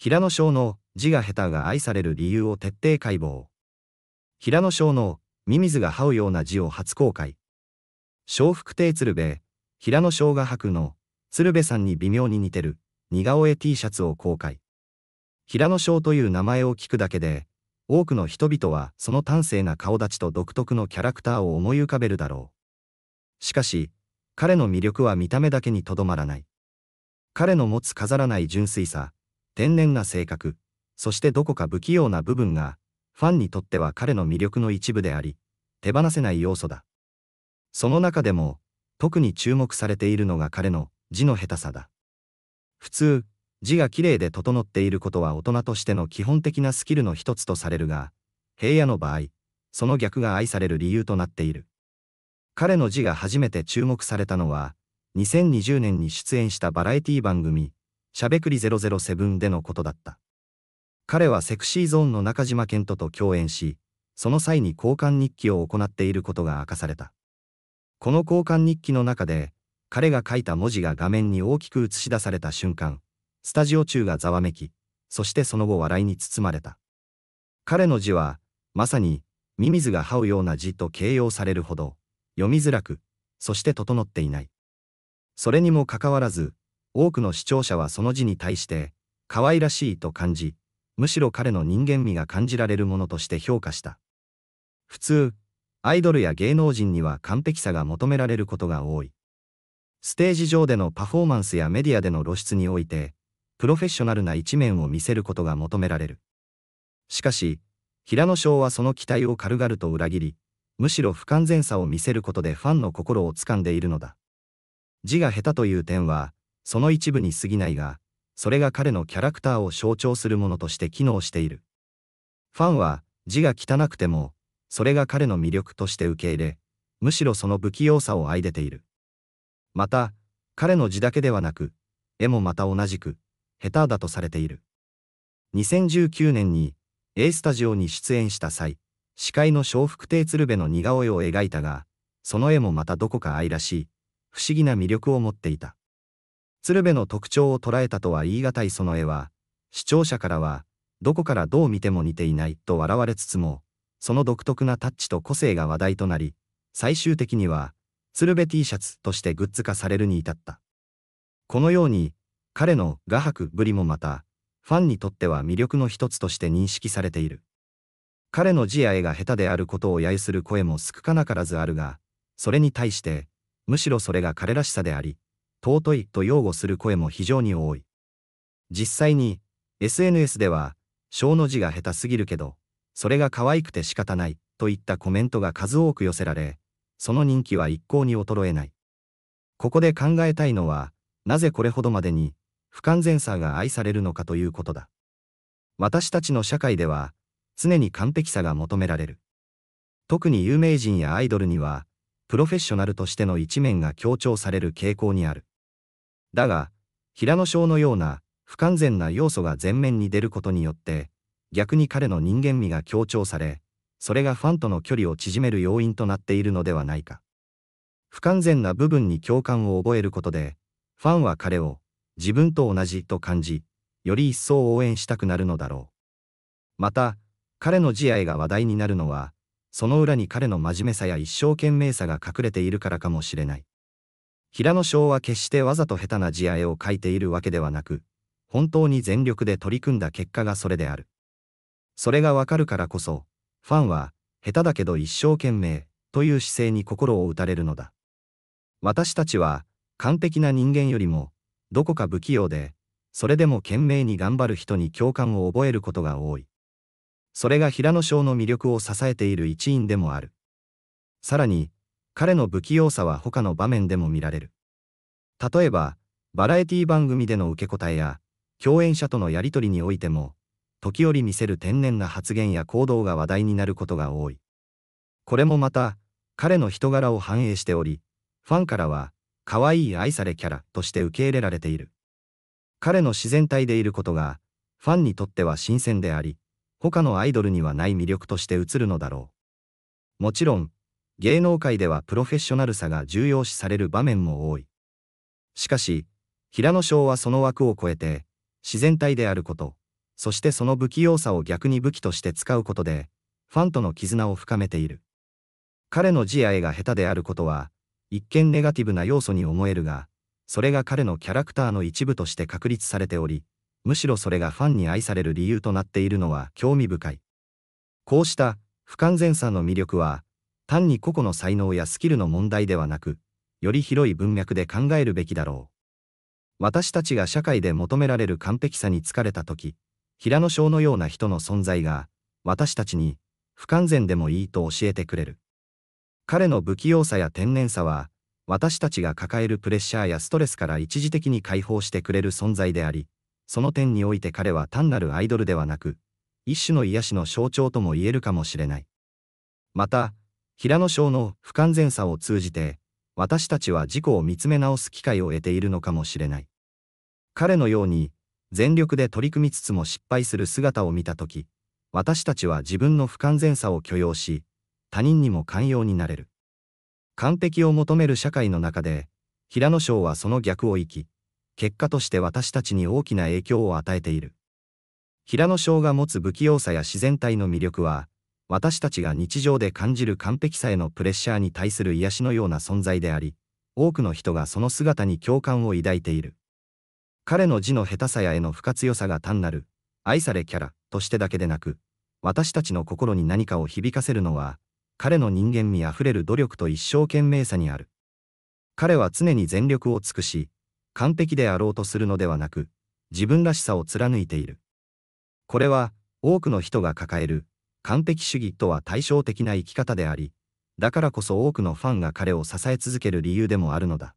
平野翔の字が下手が愛される理由を徹底解剖。平野翔のミミズが這うような字を初公開。笑福亭鶴瓶、平野翔が吐くの、鶴瓶さんに微妙に似てる、似顔絵 T シャツを公開。平野翔という名前を聞くだけで、多くの人々はその端正な顔立ちと独特のキャラクターを思い浮かべるだろう。しかし、彼の魅力は見た目だけにとどまらない。彼の持つ飾らない純粋さ、天然な性格、そしてどこか不器用な部分が、ファンにとっては彼の魅力の一部であり、手放せない要素だ。その中でも、特に注目されているのが彼の字の下手さだ。普通、字がきれいで整っていることは大人としての基本的なスキルの一つとされるが、平野の場合、その逆が愛される理由となっている。彼の字が初めて注目されたのは、2020年に出演したバラエティ番組、しゃべくり007でのことだった。彼はセクシーゾーンの中島健人と共演し、その際に交換日記を行っていることが明かされた。この交換日記の中で、彼が書いた文字が画面に大きく映し出された瞬間、スタジオ中がざわめき、そしてその後笑いに包まれた。彼の字は、まさに、ミミズが這うような字と形容されるほど、読みづらく、そして整っていない。それにもかかわらず、多くの視聴者はその字に対して、可愛らしいと感じ、むしろ彼の人間味が感じられるものとして評価した。普通、アイドルや芸能人には完璧さが求められることが多い。ステージ上でのパフォーマンスやメディアでの露出において、プロフェッショナルな一面を見せることが求められる。しかし、平野翔はその期待を軽々と裏切り、むしろ不完全さを見せることでファンの心をつかんでいるのだ。字が下手という点は、その一部に過ぎないが、それが彼のキャラクターを象徴するものとして機能している。ファンは字が汚くても、それが彼の魅力として受け入れ、むしろその不器用さを愛でている。また、彼の字だけではなく、絵もまた同じく、下手だとされている。2019年に、A スタジオに出演した際、司会の笑福亭鶴瓶の似顔絵を描いたが、その絵もまたどこか愛らしい、不思議な魅力を持っていた。鶴瓶の特徴を捉えたとは言い難いその絵は、視聴者からは、どこからどう見ても似ていないと笑われつつも、その独特なタッチと個性が話題となり、最終的には、鶴瓶 T シャツとしてグッズ化されるに至った。このように、彼の画伯ぶりもまた、ファンにとっては魅力の一つとして認識されている。彼の字や絵が下手であることを揶揄する声も少なからずあるが、それに対して、むしろそれが彼らしさであり、尊いと擁護する声も非常に多い。実際に、SNS では、小の字が下手すぎるけど、それが可愛くて仕方ないといったコメントが数多く寄せられ、その人気は一向に衰えない。ここで考えたいのは、なぜこれほどまでに不完全さが愛されるのかということだ。私たちの社会では、常に完璧さが求められる。特に有名人やアイドルには、プロフェッショナルとしての一面が強調される傾向にある。だが、平野翔のような不完全な要素が前面に出ることによって、逆に彼の人間味が強調され、それがファンとの距離を縮める要因となっているのではないか。不完全な部分に共感を覚えることで、ファンは彼を自分と同じと感じ、より一層応援したくなるのだろう。また、彼の慈愛が話題になるのは、その裏に彼の真面目さや一生懸命さが隠れているからかもしれない。平野翔は決してわざと下手な地合いを書いているわけではなく、本当に全力で取り組んだ結果がそれである。それがわかるからこそ、ファンは、下手だけど一生懸命、という姿勢に心を打たれるのだ。私たちは、完璧な人間よりも、どこか不器用で、それでも懸命に頑張る人に共感を覚えることが多い。それが平野翔の魅力を支えている一因でもある。さらに、彼の不器用さは他の場面でも見られる。例えば、バラエティ番組での受け答えや、共演者とのやりとりにおいても、時折見せる天然な発言や行動が話題になることが多い。これもまた、彼の人柄を反映しており、ファンからは、可愛い愛されキャラとして受け入れられている。彼の自然体でいることが、ファンにとっては新鮮であり、他のアイドルにはない魅力として映るのだろう。もちろん、芸能界ではプロフェッショナルさが重要視される場面も多い。しかし、平野翔はその枠を超えて、自然体であること、そしてその不器用さを逆に武器として使うことで、ファンとの絆を深めている。彼の字や絵が下手であることは、一見ネガティブな要素に思えるが、それが彼のキャラクターの一部として確立されており、むしろそれがファンに愛される理由となっているのは興味深い。こうした不完全さの魅力は、単に個々の才能やスキルの問題ではなく、より広い文脈で考えるべきだろう。私たちが社会で求められる完璧さに疲れた時、平野翔のような人の存在が、私たちに、不完全でもいいと教えてくれる。彼の不器用さや天然さは、私たちが抱えるプレッシャーやストレスから一時的に解放してくれる存在であり、その点において彼は単なるアイドルではなく、一種の癒しの象徴とも言えるかもしれない。また、平野翔の不完全さを通じて、私たちは自己を見つめ直す機会を得ているのかもしれない。彼のように、全力で取り組みつつも失敗する姿を見たとき、私たちは自分の不完全さを許容し、他人にも寛容になれる。完璧を求める社会の中で、平野翔はその逆を生き、結果として私たちに大きな影響を与えている。平野翔が持つ不器用さや自然体の魅力は、私たちが日常で感じる完璧さへのプレッシャーに対する癒しのような存在であり、多くの人がその姿に共感を抱いている。彼の字の下手さやへの不活よさが単なる、愛されキャラとしてだけでなく、私たちの心に何かを響かせるのは、彼の人間味あふれる努力と一生懸命さにある。彼は常に全力を尽くし、完璧であろうとするのではなく、自分らしさを貫いている。これは、多くの人が抱える、完璧主義とは対照的な生き方であり、だからこそ多くのファンが彼を支え続ける理由でもあるのだ。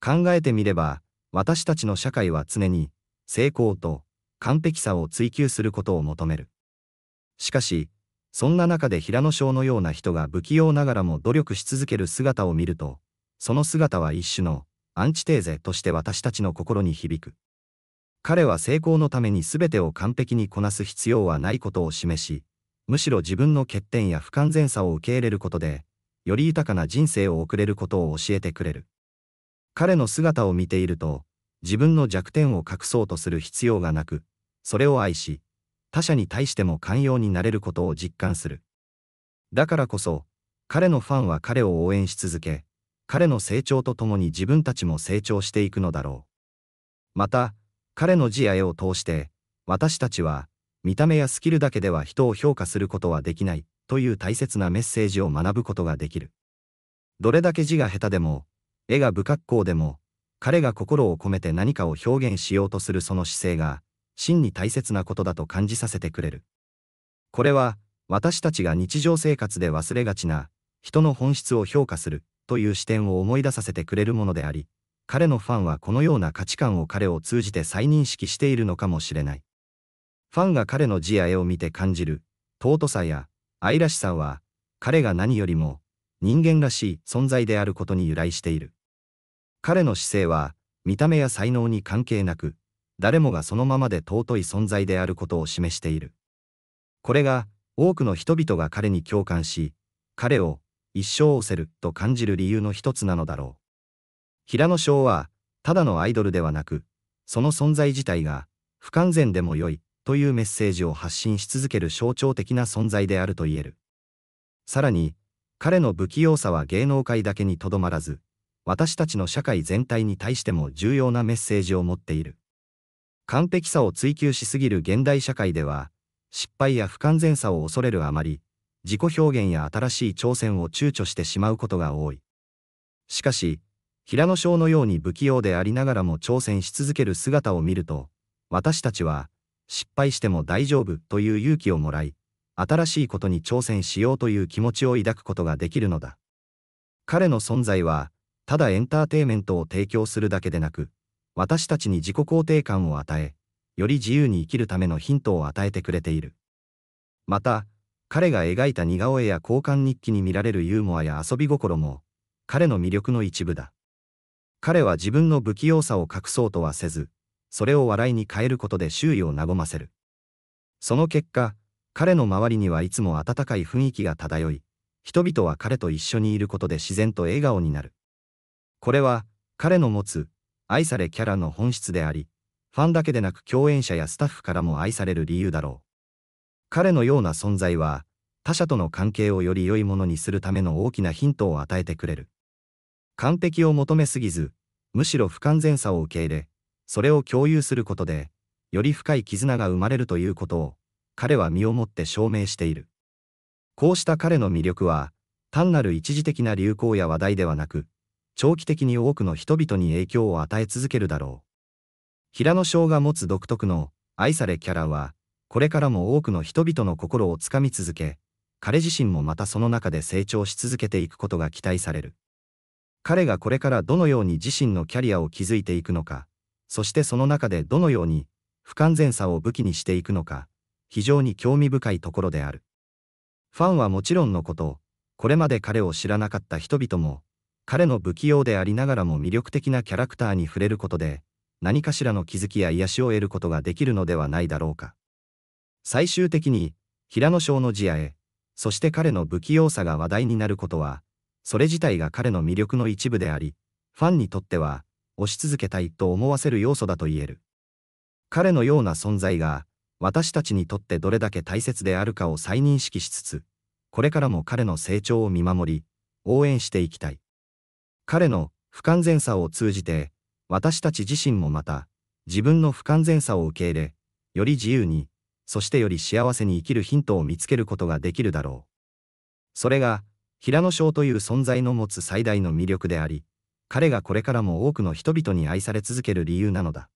考えてみれば、私たちの社会は常に成功と完璧さを追求することを求める。しかし、そんな中で平野翔のような人が不器用ながらも努力し続ける姿を見ると、その姿は一種のアンチテーゼとして私たちの心に響く。彼は成功のために全てを完璧にこなす必要はないことを示し、むしろ自分の欠点や不完全さを受け入れることで、より豊かな人生を送れることを教えてくれる。彼の姿を見ていると、自分の弱点を隠そうとする必要がなく、それを愛し、他者に対しても寛容になれることを実感する。だからこそ、彼のファンは彼を応援し続け、彼の成長とともに自分たちも成長していくのだろう。また、彼の自愛を通して、私たちは、見た目やスキルだけでは人を評価することはできないという大切なメッセージを学ぶことができる。どれだけ字が下手でも、絵が不格好でも、彼が心を込めて何かを表現しようとするその姿勢が、真に大切なことだと感じさせてくれる。これは、私たちが日常生活で忘れがちな、人の本質を評価するという視点を思い出させてくれるものであり、彼のファンはこのような価値観を彼を通じて再認識しているのかもしれない。ファンが彼の字や絵を見て感じる尊さや愛らしさは彼が何よりも人間らしい存在であることに由来している。彼の姿勢は見た目や才能に関係なく誰もがそのままで尊い存在であることを示している。これが多くの人々が彼に共感し彼を一生をせると感じる理由の一つなのだろう。平野翔はただのアイドルではなくその存在自体が不完全でも良いというメッセージを発信し続ける象徴的な存在であると言える。さらに、彼の不器用さは芸能界だけにとどまらず、私たちの社会全体に対しても重要なメッセージを持っている。完璧さを追求しすぎる現代社会では、失敗や不完全さを恐れるあまり、自己表現や新しい挑戦を躊躇してしまうことが多い。しかし、平野翔のように不器用でありながらも挑戦し続ける姿を見ると、私たちは、失敗しても大丈夫という勇気をもらい、新しいことに挑戦しようという気持ちを抱くことができるのだ。彼の存在は、ただエンターテイメントを提供するだけでなく、私たちに自己肯定感を与え、より自由に生きるためのヒントを与えてくれている。また、彼が描いた似顔絵や交換日記に見られるユーモアや遊び心も、彼の魅力の一部だ。彼は自分の不器用さを隠そうとはせず、それを笑いに変えることで周囲を和ませる。その結果、彼の周りにはいつも温かい雰囲気が漂い、人々は彼と一緒にいることで自然と笑顔になる。これは、彼の持つ、愛されキャラの本質であり、ファンだけでなく共演者やスタッフからも愛される理由だろう。彼のような存在は、他者との関係をより良いものにするための大きなヒントを与えてくれる。完璧を求めすぎず、むしろ不完全さを受け入れ、それを共有することで、より深い絆が生まれるということを、彼は身をもって証明している。こうした彼の魅力は、単なる一時的な流行や話題ではなく、長期的に多くの人々に影響を与え続けるだろう。平野翔が持つ独特の愛されキャラは、これからも多くの人々の心をつかみ続け、彼自身もまたその中で成長し続けていくことが期待される。彼がこれからどのように自身のキャリアを築いていくのか、そしてその中でどのように不完全さを武器にしていくのか、非常に興味深いところである。ファンはもちろんのこと、これまで彼を知らなかった人々も、彼の不器用でありながらも魅力的なキャラクターに触れることで、何かしらの気づきや癒しを得ることができるのではないだろうか。最終的に、平野翔のジアへ、そして彼の不器用さが話題になることは、それ自体が彼の魅力の一部であり、ファンにとっては、押し続けたいと思わせる要素だと言える。彼のような存在が、私たちにとってどれだけ大切であるかを再認識しつつ、これからも彼の成長を見守り、応援していきたい。彼の不完全さを通じて、私たち自身もまた、自分の不完全さを受け入れ、より自由に、そしてより幸せに生きるヒントを見つけることができるだろう。それが、平野翔という存在の持つ最大の魅力であり、彼がこれからも多くの人々に愛され続ける理由なのだ。